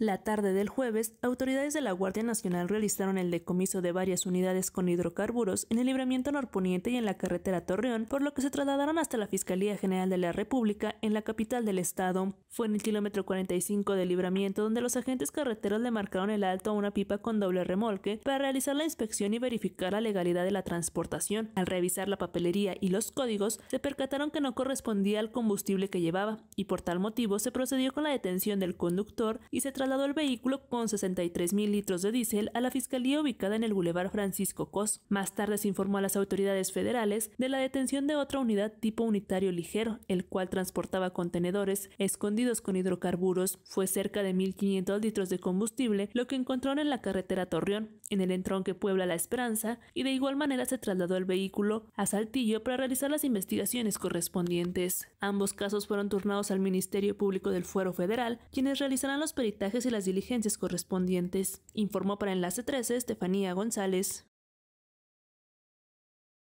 La tarde del jueves, autoridades de la Guardia Nacional realizaron el decomiso de varias unidades con hidrocarburos en el libramiento norponiente y en la carretera Torreón, por lo que se trasladaron hasta la Fiscalía General de la República en la capital del estado. Fue en el kilómetro 45 del libramiento donde los agentes carreteros le marcaron el alto a una pipa con doble remolque para realizar la inspección y verificar la legalidad de la transportación. Al revisar la papelería y los códigos, se percataron que no correspondía al combustible que llevaba y por tal motivo se procedió con la detención del conductor y se trasladó el vehículo con 63 mil litros de diésel a la fiscalía ubicada en el Boulevard Francisco Cos. Más tarde se informó a las autoridades federales de la detención de otra unidad tipo unitario ligero, el cual transportaba contenedores escondidos con hidrocarburos. Fue cerca de 1.500 litros de combustible lo que encontraron en la carretera Torreón, en el entronque Puebla La Esperanza, y de igual manera se trasladó el vehículo a Saltillo para realizar las investigaciones correspondientes. Ambos casos fueron turnados al Ministerio Público del Fuero Federal, quienes realizarán los peritajes y las diligencias correspondientes, informó para Enlace 13 Estefanía González.